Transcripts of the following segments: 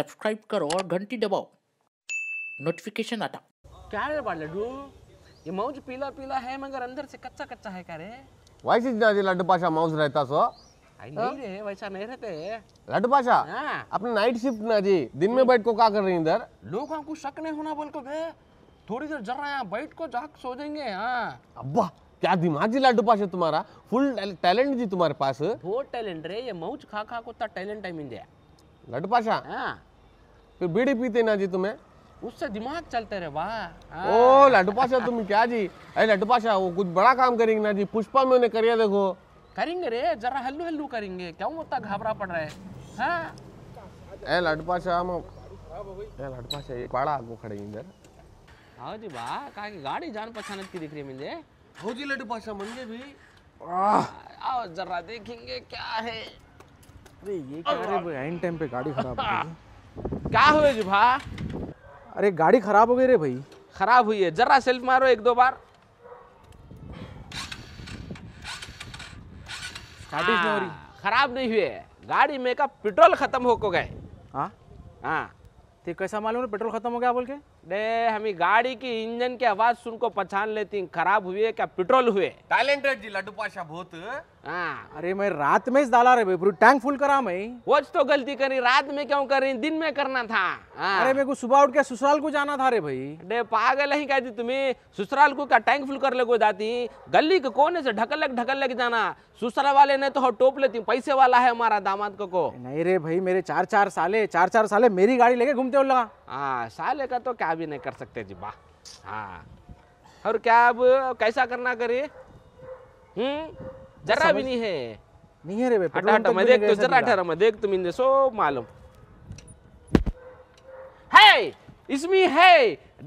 Subscribe करो और घंटी दबाओ नोटिफिकेशन आता क्या रे बा लड्डू ये मौज पीला पीला है मगर अंदर से कच्चा कच्चा है क्या रे वैसे जी लड्डू पाशा मौज रहता सो आई नहीं रे वैसा नहीं रहते लड्डू पाशा अपने नाइट शिफ्ट ना जी दिन में बैठ को क्या कर रही इधर लोग हमको शक नहीं होना बोल को गए थोड़ी देर जरा यहाँ बैठ को जाग सो जाएंगे हाँ अब्बा क्या दिमाग जी लड्डू पास है तुम्हारा फुल टैलेंट जी तुम्हारे पास वो टैलेंट रे ये मौज खा खा को talent time India Laddu Pasha हाँ फिर बीड़ी पीते ना जी तुम्हें उससे दिमाग चलते रहे वाह हाँ। ओ लड्डू पाशा तुम क्या जी अरे लड्डू पाशा वो कुछ बड़ा काम करेंगे ना जी पुष्पा में उन्हें करिए देखो करेंगे रे जरा हल्लू हल्लू करेंगे क्यों होता घबरा पड़ रहा है हाँ लड्डू पाशा हम ए लड्डू पाशा ये बड़ा आदमी खड़े इधर हाँ जी वाह कहा की गाड़ी जान पहचान की दिख रही है मुझे हो जी लड्डू पाशा मुझे भी आओ जरा देखेंगे क्या है अरे ये क्या रे भाई एंड टाइम पे गाड़ी खराब हो गई हाँ। क्या हुए जी भा अरे गाड़ी खराब हो गई रे भाई खराब हुई है जरा सेल्फ मारो एक दो बार हाँ, खराब नहीं हुए गाड़ी में का पेट्रोल खत्म हो गए हाँ, हाँ। तो कैसा मालूम पेट्रोल खत्म हो गया बोल के दे हमी गाड़ी की इंजन की आवाज सुन को पहचान लेती खराब हुए क्या पेट्रोल हुए टैलेंटेड जी लड्डू पाशा बहुत हाँ अरे मैं रात में डाला रे भाई टैंक फुल करा मैं वो तो गलती करी रात में क्यों करी दिन में करना था आ, हाँ। अरे मेरे को सुबह उठ के ससुराल को जाना था रे भाई अरे पागल ही कहती तुम्हें ससुराल को का टैंक फुल कर लेको जाती गली के कोने से ढकल लग ढकल लग जाना ससुराल वाले ने तो टोप लेती पैसे वाला है हमारा दामाद को, को नहीं रे भाई मेरे चार चार साले चार चार साले मेरी गाड़ी लेके घूमते हो लगा हाँ साले का तो क्या भी नहीं कर सकते जी बा हाँ और क्या अब कैसा करना करे हम्म जरा भी नहीं है नहीं है रे भाई हटा हटा मैं देख तो जरा हटा मैं देख तुम इनसे सो मालूम है इसमें है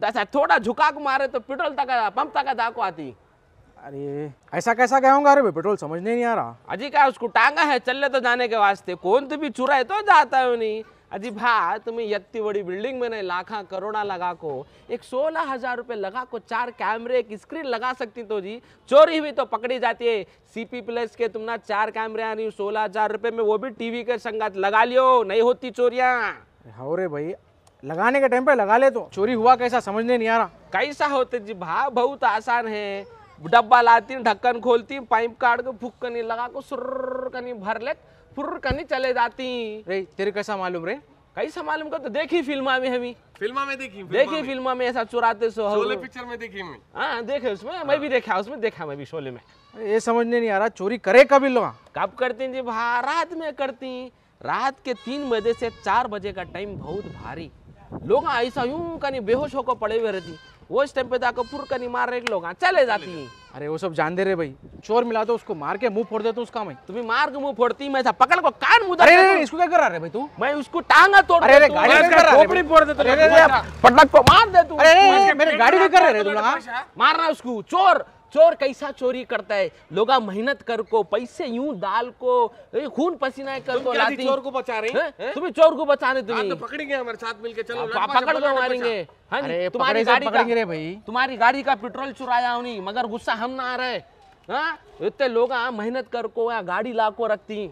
अच्छा थोड़ा झुका के मारे तो पेट्रोल तक पंप तक दाको आती अरे ऐसा कैसा कहूंगा अरे पेट्रोल समझ नहीं आ रहा अजी क्या उसको टांगा है चले तो जाने के वास्ते कौन तो भी चुरा है तो जाता है नहीं अजी भा तुम्हें यत्ती बड़ी बिल्डिंग में नहीं लाखा करोड़ा लगा को एक सोलह हजार रुपये लगा को चार कैमरे एक स्क्रीन लगा सकती तो जी चोरी हुई तो पकड़ी जाती है सीपी प्लस के तुम ना चार कैमरे आ रही सोलह हजार रुपये में वो भी टीवी के संगात लगा लियो नहीं होती चोरिया हो हाँ, रे भाई लगाने के टाइम पे लगा ले तो चोरी हुआ कैसा समझने नहीं आ रहा कैसा होते जी भा बहुत आसान है डब्बा लाती ढक्कन खोलती पाइप काट के फूक कनी लगा को सुर कनी भर ले फुर्र करनी चले जाती रे तेरे कैसा मालूम रे कैसा मालूम का तो देखी फिल्मा में हमी फिल्मा में देखी फिल्मा देखी फिल्मा में ऐसा चुराते सो शोले पिक्चर में देखी मैं हाँ देखे उसमें मैं भी हाँ। देखा उसमें देखा मैं भी शोले में ये समझने नहीं आ रहा चोरी करे कभी लोग कब करती जी भा रात में करती रात के तीन बजे से चार बजे का टाइम बहुत भारी लोग ऐसा यूं कहीं बेहोश होकर पड़े हुए रहती वो इस टाइम पे जाकर तो फुर कहीं मार रहे लोग चले जाती है अरे वो सब जान दे रहे भाई चोर मिला तो उसको मार के मुंह फोड़ दे तो उसका मैं तुम्हें मार के मुंह फोड़ती मैं था पकड़ को कान मुदा अरे रे, इसको क्या करा रहे भाई तू मैं उसको टांगा तोड़ अरे गाड़ी कर रहा है खोपड़ी फोड़ दे तो पटक को मार दे तू अरे मेरे गाड़ी भी कर रहे तू हाँ? मारना उसको चोर चोर कैसा चोरी करता है लोग मेहनत कर को पैसे यूं दाल को खून पसीना कर को लाती चोर को बचा रहे तुम्हें चोर को बचाने तुम्हें तो, हाँ, तो पकड़ेंगे हमारे साथ मिलके चलो पकड़ को तो मारेंगे हाँ तुम्हारी तो गाड़ी का भाई तुम्हारी गाड़ी का पेट्रोल चुराया होनी मगर गुस्सा हम ना आ रहे हाँ? इतने लोग मेहनत कर को या गाड़ी ला को रखती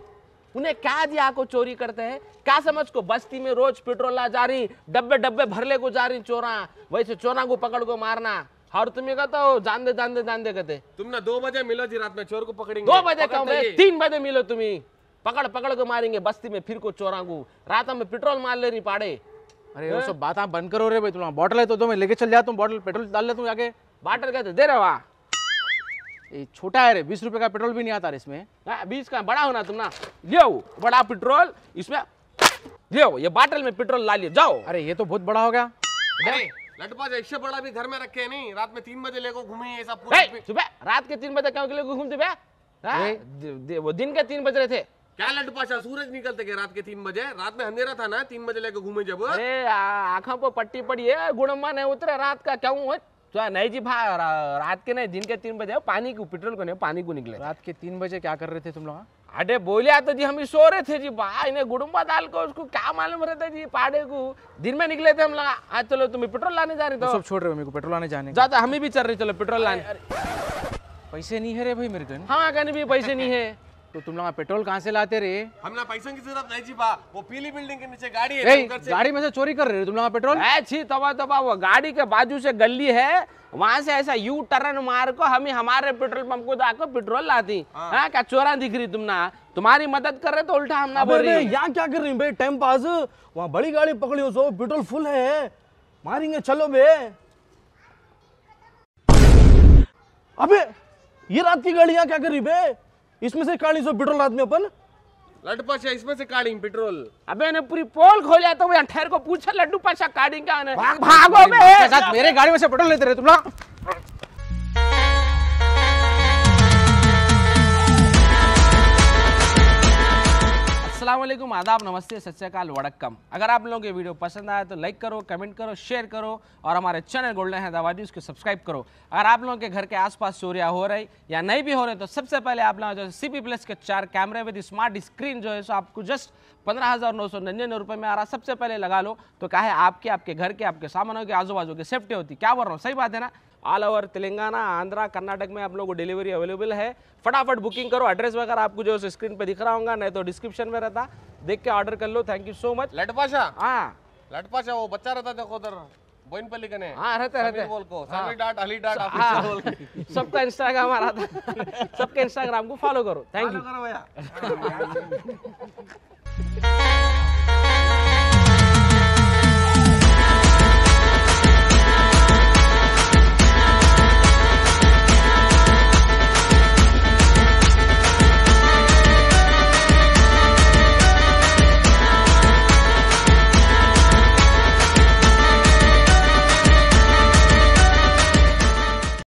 उन्हें क्या दिया को चोरी करते हैं क्या समझ को बस्ती में रोज पेट्रोल ला जा रही डब्बे डब्बे भर ले को जा रही चोरा वैसे चोरा को पकड़ को मारना और तुम कहते हो जान दे जान दे जान दे कहते तुम ना दो बजे मिलो जी रात में चोर को पकड़ेंगे दो बजे कहूँ है तीन बजे मिलो तुम्हें पकड़ पकड़ के मारेंगे बस्ती में फिर को चोरांगू रात में पेट्रोल मार ले रही पाड़े अरे वो हाँ? सब बात बंद करो रे भाई तुम्हारा बॉटल है तो दो मैं लेके चल जाता हूँ बॉटल पेट्रोल डाल लेता हूँ जाके बॉटल कहते तो दे रहे वाह ये छोटा है रे बीस रुपए का पेट्रोल भी नहीं आता रे इसमें हाँ, बीस का बड़ा होना तुम ना ले बड़ा पेट्रोल इसमें ले ये बॉटल में पेट्रोल ला लिया जाओ अरे ये तो बहुत बड़ा हो गया लटपाज ऐसे बड़ा भी घर में रखे नहीं रात में तीन बजे लेको घूमी ये सब सुबह रात के तीन बजे क्यों के लेको घूमते भैया हाँ, वो दिन के तीन बज रहे थे क्या लटपाशा सूरज निकलते के रात के तीन बजे रात में अंधेरा था ना तीन बजे लेके घूमे जब अरे आंखों पर पट्टी पड़ी है गुणम्मा नहीं उतरे रात का क्या हुआ तो नहीं जी भा रात के नहीं दिन के तीन बजे पानी को पेट्रोल को नहीं पानी को निकले रात के तीन बजे क्या कर रहे थे तुम लोग हाँ? अरे बोलिया तो जी हम ही सो रहे थे जी बा इन्हें गुड़ुम्बा डाल को उसको क्या मालूम रहता है जी पाड़े को दिन में निकले थे हम लगा आज चलो तुम्हें पेट्रोल लाने जा रहे तो सब छोड़ रहे हो मेरे को पेट्रोल लाने जाने जाता तो, हम ही भी चल रहे चलो पेट्रोल लाने पैसे नहीं है रे भाई मेरे को हाँ कहीं भी पैसे नहीं है तो तुम लोग पेट्रोल कहाँ से लाते रे हमने पैसों की जरूरत नहीं जी वो पीली बिल्डिंग के नीचे गाड़ी है गाड़ी में से चोरी कर रहे हो तुम लोग पेट्रोल अच्छी तबा तबा वो गाड़ी के बाजू से गली है वहाँ से ऐसा यू टर्न मार को हम ही हमारे पेट्रोल पंप को जाकर पेट्रोल लाती हाँ।, हाँ।, क्या चोरा दिख रही तुम ना तुम्हारी मदद कर रहे तो उल्टा हम ना बोल रहे यहाँ क्या कर रही भाई टाइम पास वहाँ बड़ी गाड़ी पकड़ी हो सो पेट्रोल फुल है मारेंगे चलो बे अबे ये रात की गाड़ी यहाँ क्या कर रही भाई इसमें से काली जो पेट्रोल आदमी अपन लड्डू पाशा इसमें से काटेंगे पेट्रोल अबे ने पूरी पोल खोल जाता हूँ ठहर को पूछा लड्डू पाशा काढ़ी क्या भागो मेरे गाड़ी में से पेट्रोल लेते रहे तुम लोग असलम आदाब नमस्ते सत्याकाल वड़क्कम अगर आप लोगों को वीडियो पसंद आए तो लाइक करो कमेंट करो शेयर करो और हमारे चैनल गोल्डन हैदराबादी उसको सब्सक्राइब करो अगर आप लोगों के घर के आसपास चोरियाँ हो रही या नहीं भी हो रही तो सबसे पहले आप लोग जो सी पी प्लस के चार कैमरे विद स्मार्ट स्क्रीन जो है सो आपको जस्ट पंद्रह हज़ार नौ सौ निन्यानवे रुपये में आ रहा सबसे पहले लगा लो तो क्या है आपके आपके घर के आपके सामानों के आजू बाजू की सेफ्टी होती क्या बोल रहा हूँ सही बात है ना ऑल ओवर तेलंगाना आंध्रा कर्नाटक में आप लोग को डिलीवरी अवेलेबल है फटाफट बुकिंग करो एड्रेस वगैरह आपको जो स्क्रीन पे दिख रहा होगा नहीं तो डिस्क्रिप्शन में रहता देख के ऑर्डर कर लो thank you so much Latpasha हाँ लटपाशा वो बच्चा रहता देखो उधर हाँ, हाँ। हाँ। सबका इंस्टाग्राम आ रहा था सबके इंस्टाग्राम को फॉलो करो थैंक यू करो भैया